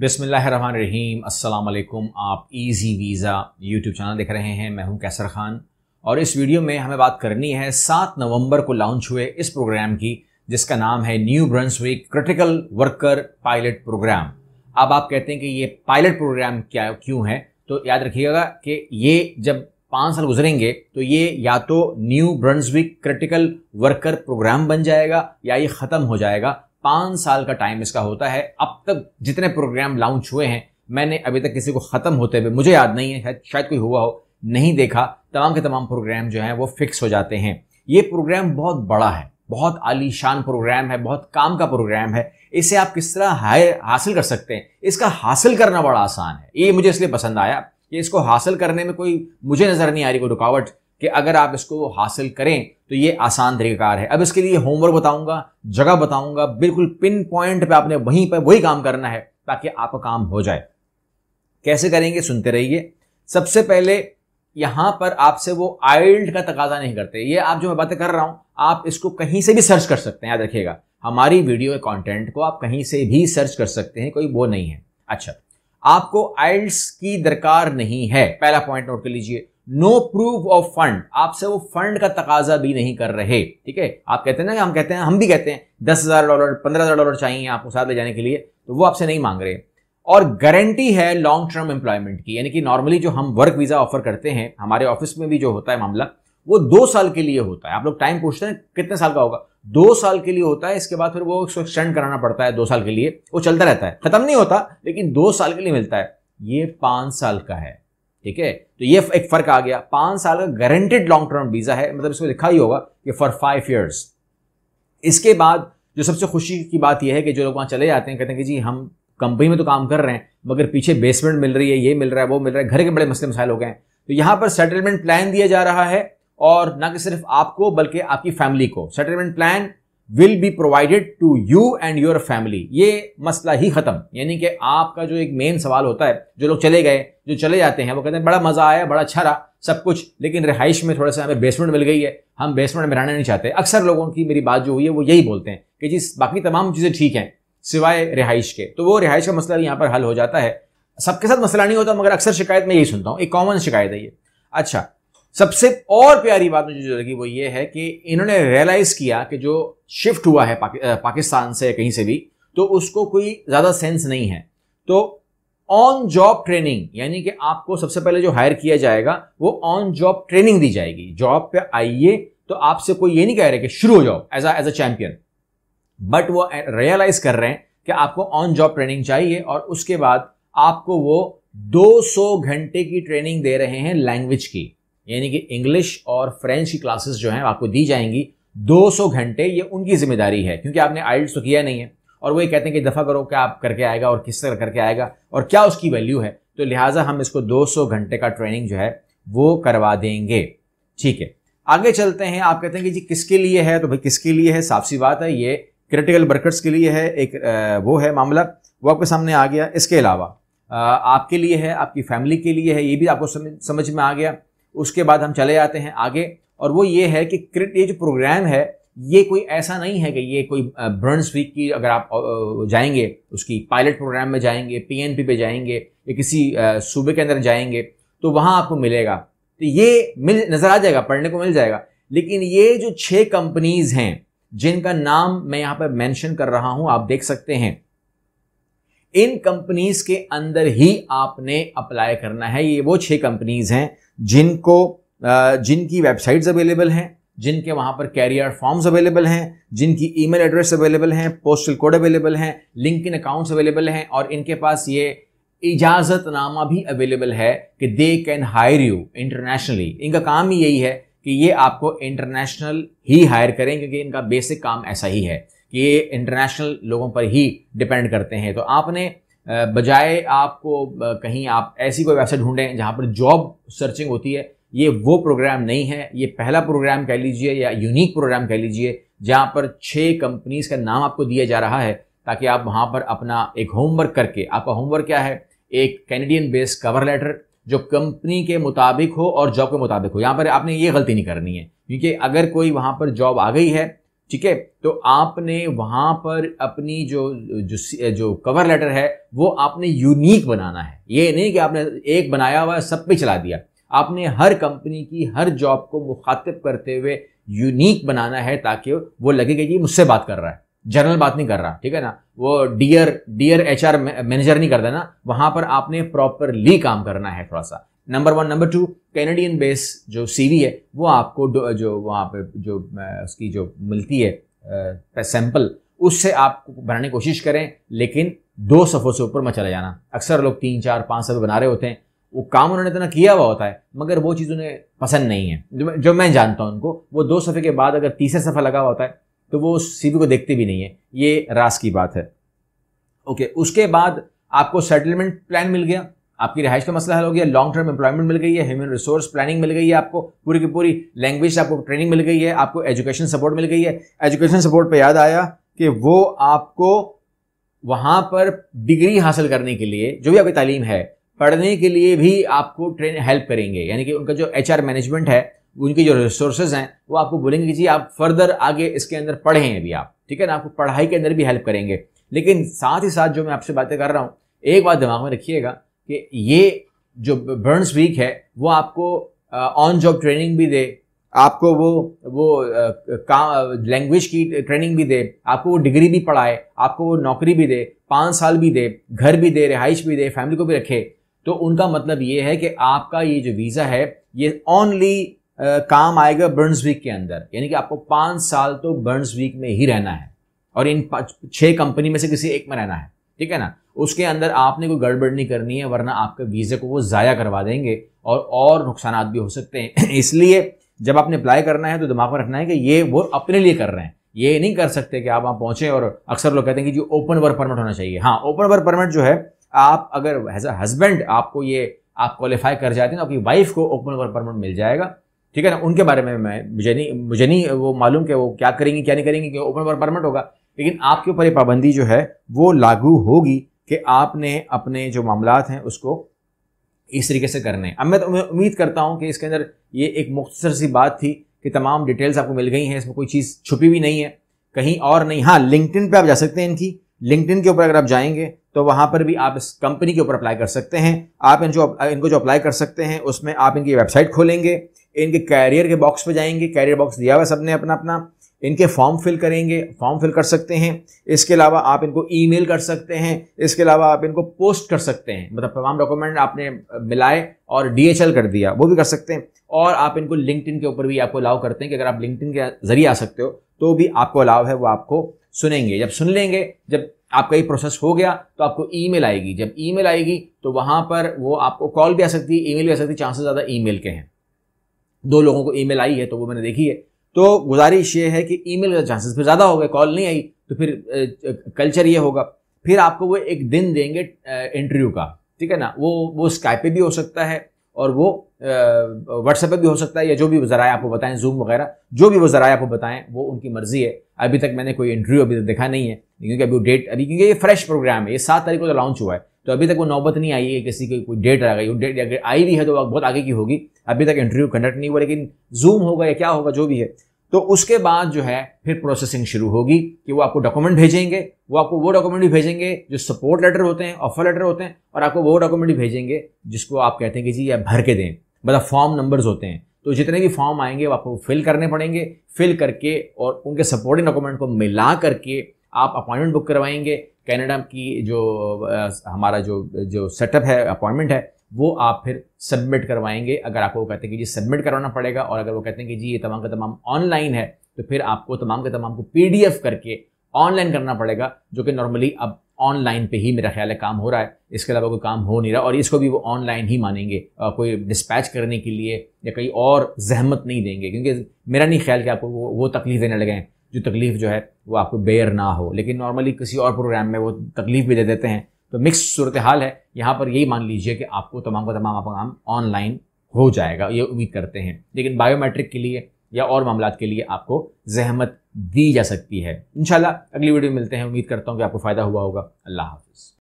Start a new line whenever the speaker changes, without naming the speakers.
बिसमीम अल्लाम आप इजी वीज़ा यूट्यूब चैनल देख रहे हैं मैं हूं कैसर ख़ान और इस वीडियो में हमें बात करनी है सात नवंबर को लॉन्च हुए इस प्रोग्राम की जिसका नाम है New Brunswick critical worker pilot program अब आप कहते हैं कि ये पायलट प्रोग्राम क्या क्यों है तो याद रखिएगा कि ये जब पाँच साल गुजरेंगे तो ये या तो New Brunswick critical worker program बन जाएगा या ये ख़त्म हो जाएगा पाँच साल का टाइम इसका होता है अब तक जितने प्रोग्राम लॉन्च हुए हैं मैंने अभी तक किसी को ख़त्म होते हुए मुझे याद नहीं है शायद कोई हुआ हो नहीं देखा तमाम के तमाम प्रोग्राम जो है वो फिक्स हो जाते हैं ये प्रोग्राम बहुत बड़ा है बहुत आलीशान प्रोग्राम है बहुत काम का प्रोग्राम है इसे आप किस तरह हासिल कर सकते हैं इसका हासिल करना बड़ा आसान है ये मुझे इसलिए पसंद आया कि इसको हासिल करने में कोई मुझे नज़र नहीं आ रही कोई रुकावट कि अगर आप इसको हासिल करें तो ये आसान तरीक़ाकार है अब इसके लिए होमवर्क बताऊंगा जगह बताऊंगा बिल्कुल पिन पॉइंट पे आपने वहीं पर वही काम करना है ताकि आपका काम हो जाए कैसे करेंगे सुनते रहिए सबसे पहले यहां पर आपसे वो आइल्ड का तकाजा नहीं करते ये आप जो मैं बातें कर रहा हूं आप इसको कहीं से भी सर्च कर सकते हैं याद रखिएगा हमारी वीडियो के कंटेंट को आप कहीं से भी सर्च कर सकते हैं कोई वो नहीं है अच्छा आपको आइल्स की दरकार नहीं है पहला पॉइंट नोट कर लीजिए नो प्रूफ ऑफ फंड आपसे वो फंड का तकाजा भी नहीं कर रहे ठीक है आप कहते हैं ना हम कहते हैं हम भी कहते हैं दस हजार डॉलर पंद्रह हजार डॉलर चाहिए आपको साथ ले जाने के लिए तो वो आपसे नहीं मांग रहे और गारंटी है लॉन्ग टर्म एम्प्लॉयमेंट की यानी कि नॉर्मली जो हम वर्क वीजा ऑफर करते हैं हमारे ऑफिस में भी जो होता है मामला वो दो साल के लिए होता है आप लोग टाइम पूछते हैं कितने साल का होगा दो साल के लिए होता है इसके बाद फिर वो उसको एक्सटेंड कराना पड़ता है दो साल के लिए वो चलता रहता है खत्म नहीं होता लेकिन दो साल के लिए मिलता है ये पांच साल का है ठीक है तो ये एक फर्क आ गया पांच साल का गारंटेड लॉन्ग टर्म वीजा है मतलब इसको लिखा ही होगा कि फॉर फाइव ईयर्स इसके बाद जो सबसे खुशी की बात यह है कि जो लोग वहां चले जाते हैं कहते हैं कि जी हम कंपनी में तो काम कर रहे हैं मगर पीछे बेसमेंट मिल रही है ये मिल रहा है वो मिल रहा है घर के बड़े मसले मसाइल हो गए हैं तो यहां पर सेटलमेंट प्लान दिया जा रहा है और ना कि सिर्फ आपको बल्कि आपकी फैमिली को settlement plan will be provided to you and your family ये मसला ही खत्म यानी कि आपका जो एक मेन सवाल होता है जो लोग चले गए जो चले जाते हैं वो कहते हैं बड़ा मजा आया बड़ा अच्छा रहा सब कुछ लेकिन रिहाइश में थोड़ा सा हमें बेसमेंट मिल गई है हम बेसमेंट में रहना नहीं चाहते अक्सर लोगों की मेरी बात जो हुई है वो यही बोलते हैं कि जी बाकी तमाम चीज़ें ठीक हैं सिवाय रिहाइश के तो वो रिहाइश का मसला यहाँ पर हल हो जाता है सबके साथ मसला नहीं होता मगर अक्सर शिकायत मैं यही सुनता हूँ एक कॉमन शिकायत है ये अच्छा सबसे और प्यारी बात मुझे जो लगी वो ये है कि इन्होंने रियलाइज किया कि जो शिफ्ट हुआ है पाकि, पाकिस्तान से कहीं से भी तो उसको कोई ज्यादा सेंस नहीं है तो ऑन जॉब ट्रेनिंग यानी कि आपको सबसे पहले जो हायर किया जाएगा वो ऑन जॉब ट्रेनिंग दी जाएगी जॉब पे आइए तो आपसे कोई ये नहीं कह रहे कि शुरू हो जाओ as as a champion but वो रियलाइज कर रहे हैं कि आपको ऑन जॉब ट्रेनिंग चाहिए और उसके बाद आपको वो 200 घंटे की ट्रेनिंग दे रहे हैं लैंग्वेज की यानी कि इंग्लिश और फ्रेंच की क्लासेस जो हैं आपको दी जाएंगी 200 घंटे ये उनकी जिम्मेदारी है क्योंकि आपने आइल्स तो किया नहीं है और वो ये कहते हैं कि दफ़ा करो क्या आप करके आएगा और किस तरह करके आएगा और क्या उसकी वैल्यू है तो लिहाजा हम इसको 200 घंटे का ट्रेनिंग जो है वो करवा देंगे ठीक है आगे चलते हैं आप कहते हैं कि जी किसके लिए है तो भाई किसके लिए है साफ सी बात है ये क्रिटिकल वर्कर्स के लिए है एक वो है मामला वो आपके सामने आ गया इसके अलावा आपके लिए है आपकी फैमिली के लिए है ये भी आपको समझ में आ गया उसके बाद हम चले जाते हैं आगे और वो ये है कि क्रिट ये जो प्रोग्राम है ये कोई ऐसा नहीं है कि ये कोई ब्रंस वीक की अगर आप जाएंगे उसकी पायलट प्रोग्राम में जाएंगे पीएनपी पे जाएंगे या किसी सूबे के अंदर जाएंगे तो वहाँ आपको मिलेगा तो ये मिल नज़र आ जाएगा पढ़ने को मिल जाएगा लेकिन ये जो छः कंपनीज़ हैं जिनका नाम मैं यहाँ पर मेंशन कर रहा हूँ आप देख सकते हैं इन कंपनीज के अंदर ही आपने अप्लाई करना है ये वो छः कंपनीज हैं जिनको जिनकी वेबसाइट्स अवेलेबल हैं जिनके वहाँ पर कैरियर फॉर्म्स अवेलेबल हैं जिनकी ईमेल एड्रेस अवेलेबल हैं पोस्टल कोड अवेलेबल हैं लिंक इन अकाउंट्स अवेलेबल हैं और इनके पास ये इजाज़तनामा भी अवेलेबल है कि they can hire you internationally इनका काम ही यही है कि ये आपको इंटरनेशनल ही हायर करें क्योंकि इनका बेसिक काम ऐसा ही है कि ये इंटरनेशनल लोगों पर ही डिपेंड करते हैं तो आपने बजाय आपको कहीं आप ऐसी कोई वेबसाइट ढूंढें जहाँ पर जॉब सर्चिंग होती है ये वो प्रोग्राम नहीं है ये पहला प्रोग्राम कह लीजिए या यूनिक प्रोग्राम कह लीजिए जहाँ पर छः कंपनीज का नाम आपको दिया जा रहा है ताकि आप वहाँ पर अपना एक होमवर्क करके आपका होमवर्क क्या है एक कैनेडियन बेस्ड कवर लेटर जो कंपनी के मुताबिक हो और जॉब के मुताबिक हो यहाँ पर आपने ये गलती नहीं करनी है क्योंकि अगर कोई वहाँ पर जॉब आ गई है ठीक है तो आपने वहां पर अपनी जो जो जो कवर लेटर है वो आपने यूनिक बनाना है ये नहीं कि आपने एक बनाया हुआ सब पे चला दिया आपने हर कंपनी की हर जॉब को मुखातिब करते हुए यूनिक बनाना है ताकि वो लगे कि ये मुझसे बात कर रहा है जनरल बात नहीं कर रहा ठीक है ना वो dear dear H R manager नहीं करता ना वहां पर आपने प्रॉपरली काम करना है थोड़ा सा number one number two Canadian base जो सीवी है वो आपको जो वहाँ पे जो उसकी जो मिलती है सैंपल उससे आप बनाने की कोशिश करें लेकिन दो सफ़ों से ऊपर मत चले जाना अक्सर लोग तीन चार पाँच सफ़े बना रहे होते हैं वो काम उन्होंने इतना किया हुआ होता है मगर वो चीज़ उन्हें पसंद नहीं है जो मैं, जानता हूँ उनको वो दो सफ़े के बाद अगर तीसरा सफ़ा लगा हुआ होता है तो वो उस सी को देखते भी नहीं है ये रास की बात है ओके उसके बाद आपको सेटलमेंट प्लान मिल गया आपकी रिहाइश का मसला हल हो गया लॉन्ग टर्म एम्प्लॉयमेंट मिल गई है ह्यूमन रिसोर्स प्लानिंग मिल गई है आपको पूरी की पूरी लैंग्वेज आपको ट्रेनिंग मिल गई है आपको एजुकेशन सपोर्ट मिल गई है एजुकेशन सपोर्ट पर याद आया कि वो आपको वहाँ पर डिग्री हासिल करने के लिए जो भी आपकी तालीम है पढ़ने के लिए भी आपको ट्रेन हेल्प करेंगे यानी कि उनका जो एच मैनेजमेंट है उनके जो रिसोर्सेज हैं वो आपको बोलेंगे कि जी आप फर्दर आगे इसके अंदर पढ़ें अभी आप ठीक है ना आपको पढ़ाई के अंदर भी हेल्प करेंगे लेकिन साथ ही साथ जो मैं आपसे बातें कर रहा हूँ एक बात दिमाग में रखिएगा कि ये जो बर्न्स वीक है वो आपको ऑन जॉब ट्रेनिंग भी दे आपको वो वो लैंग्वेज की ट्रेनिंग भी दे आपको वो डिग्री भी पढ़ाए आपको वो नौकरी भी दे पाँच साल भी दे घर भी दे रिहाइश भी दे फैमिली को भी रखे तो उनका मतलब ये है कि आपका ये जो वीज़ा है ये ओनली काम आएगा बर्न्स वीक के अंदर यानी कि आपको पाँच साल तो बर्न्स वीक में ही रहना है और इन छः कंपनी में से किसी एक में रहना है ठीक है ना उसके अंदर आपने कोई गड़बड़ नहीं करनी है वरना आपके वीज़े को वो ज़ाया करवा देंगे और और नुकसान भी हो सकते हैं इसलिए जब आपने अप्लाई करना है तो दिमाग में रखना है कि ये वो अपने लिए कर रहे हैं ये नहीं कर सकते कि आप वहाँ पहुंचे और अक्सर लोग कहते हैं कि जो ओपन वर्क परमिट होना चाहिए हाँ ओपन वर्क परमिट जो है आप अगर एज अ हस्बैंड आपको ये आप क्वालिफाई कर जाते हैं तो आपकी वाइफ को ओपन वर्क परमिट मिल जाएगा ठीक है ना उनके बारे में मैं मुझे नहीं मुझे नहीं वो मालूम कि वो क्या करेंगे क्या नहीं करेंगे कि ओपन वर्क परमिट होगा लेकिन आपके ऊपर ये पाबंदी जो है वो लागू होगी कि आपने अपने जो मामला हैं उसको इस तरीके से करने हैं अब मैं तो उम्मीद करता हूँ कि इसके अंदर ये एक मुख्तर सी बात थी कि तमाम डिटेल्स आपको मिल गई हैं इसमें कोई चीज़ छुपी भी नहीं है कहीं और नहीं हाँ लिंकटिन पर आप जा सकते हैं इनकी लिंकटिन के ऊपर अगर आप जाएंगे तो वहाँ पर भी आप इस कंपनी के ऊपर अप्लाई कर सकते हैं आप इन जो इनको जो अप्लाई कर सकते हैं उसमें आप इनकी वेबसाइट खोलेंगे इनके कैरियर के बॉक्स पर जाएंगे कैरियर बॉक्स दिया हुआ सबने अपना अपना इनके फॉर्म फिल करेंगे फॉर्म फिल कर सकते हैं इसके अलावा आप इनको ईमेल कर सकते हैं इसके अलावा आप इनको पोस्ट कर सकते हैं मतलब तमाम डॉक्यूमेंट आपने मिलाए और डीएचएल कर दिया वो भी कर सकते हैं और आप इनको लिंकड के ऊपर भी आपको अलाउ करते हैं कि अगर आप लिंकड के जरिए आ सकते हो तो भी आपको अलाव है वो आपको सुनेंगे जब सुन लेंगे जब आपका ये प्रोसेस हो गया तो आपको ईमेल आएगी जब ईमेल आएगी तो वहाँ पर वो आपको कॉल भी आ सकती है ईमेल भी आ सकती है चांसेस ज़्यादा ईमेल के हैं दो लोगों को ईमेल आई है तो वो मैंने देखी है तो गुजारिश ये है कि ईमेल का चांसेस फिर ज़्यादा हो गए कॉल नहीं आई तो फिर कल्चर ये होगा फिर आपको वो एक दिन देंगे इंटरव्यू का ठीक है ना वो वो स्काइप पे भी हो सकता है और वो व्हाट्सएप पे भी हो सकता है या जो भी ज़राए आपको बताएं जूम वगैरह जो भी वो ज़राए आपको बताएं वो उनकी मर्ज़ी है अभी तक मैंने कोई इंटरव्यू अभी तक देखा नहीं है क्योंकि अभी वो डेट अभी क्योंकि ये फ्रेश प्रोग्राम है ये सात तारीख को तो लॉन्च हुआ है तो अभी तक वो नौबत नहीं आई है किसी की कोई डेट आ गई डेट अगर आई भी है तो बहुत आगे की होगी अभी तक इंटरव्यू कंडक्ट नहीं हुआ लेकिन जूम होगा या क्या होगा जो भी है तो उसके बाद जो है फिर प्रोसेसिंग शुरू होगी कि वो आपको डॉक्यूमेंट भेजेंगे वो आपको वो डॉक्यूमेंट भी भेजेंगे जो सपोर्ट लेटर होते हैं ऑफर लेटर होते हैं और आपको वो डॉक्यूमेंट भी भेजेंगे जिसको आप कहते हैं कि जी ये भर के दें मतलब फॉर्म नंबर्स होते हैं तो जितने भी फॉर्म आएंगे वो आपको फिल करने पड़ेंगे फिल करके और उनके सपोर्टिंग डॉक्यूमेंट को मिला करके आप अपॉइंटमेंट बुक करवाएंगे कैनेडा की जो हमारा जो जो सेटअप है अपॉइंटमेंट है वो आप फिर सबमिट करवाएंगे अगर आपको कहते हैं कि जी सबमिट करवाना पड़ेगा और अगर वो कहते हैं कि जी ये तमाम का तमाम ऑनलाइन है तो फिर आपको तमाम के तमाम को पी करके ऑनलाइन करना पड़ेगा जो कि नॉर्मली अब ऑनलाइन पे ही मेरा ख्याल है काम हो रहा है इसके अलावा कोई काम हो नहीं रहा और इसको भी वो ऑनलाइन ही मानेंगे आ, कोई डिस्पैच करने के लिए या कहीं और जहमत नहीं देंगे क्योंकि मेरा नहीं ख्याल कि आपको वो वो तकलीफ देने लगे हैं जो तकलीफ जो है वो आपको बेयर ना हो लेकिन नॉर्मली किसी और प्रोग्राम में वो तकलीफ भी दे देते हैं तो मिक्स सूरत हाल है यहाँ पर यही मान लीजिए कि आपको तमाम का तमाम आपका काम ऑनलाइन हो जाएगा ये उम्मीद करते हैं लेकिन बायोमेट्रिक के लिए या और मामला के लिए आपको जहमत दी जा सकती है इंशाल्लाह अगली वीडियो में मिलते हैं उम्मीद करता हूँ कि आपको फ़ायदा हुआ होगा अल्लाह हाफिज़